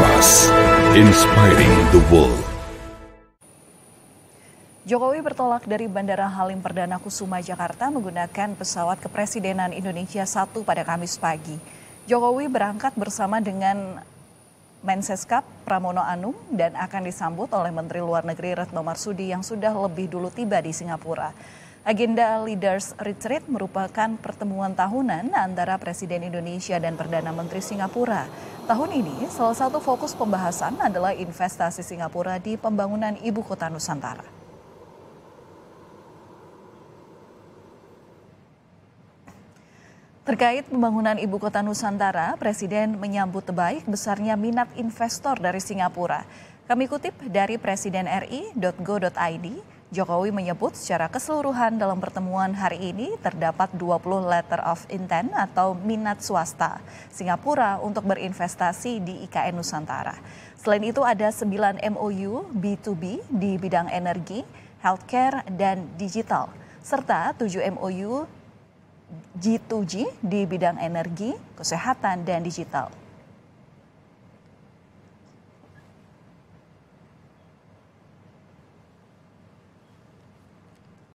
Plus, inspiring the world. Jokowi bertolak dari Bandara Halim Perdana Kusuma, Jakarta menggunakan pesawat kepresidenan Indonesia 1 pada Kamis pagi. Jokowi berangkat bersama dengan Menseskap Pramono Anung dan akan disambut oleh Menteri Luar Negeri Retno Marsudi yang sudah lebih dulu tiba di Singapura. Agenda Leaders Retreat merupakan pertemuan tahunan antara Presiden Indonesia dan Perdana Menteri Singapura. Tahun ini, salah satu fokus pembahasan adalah investasi Singapura di pembangunan ibu kota Nusantara. Terkait pembangunan ibu kota Nusantara, Presiden menyambut baik besarnya minat investor dari Singapura. Kami kutip dari presidenri.go.id, Jokowi menyebut secara keseluruhan dalam pertemuan hari ini terdapat 20 letter of intent atau minat swasta Singapura untuk berinvestasi di IKN Nusantara. Selain itu ada 9 MOU B2B di bidang energi, healthcare, dan digital, serta 7 MOU G2G di bidang energi, kesehatan, dan digital.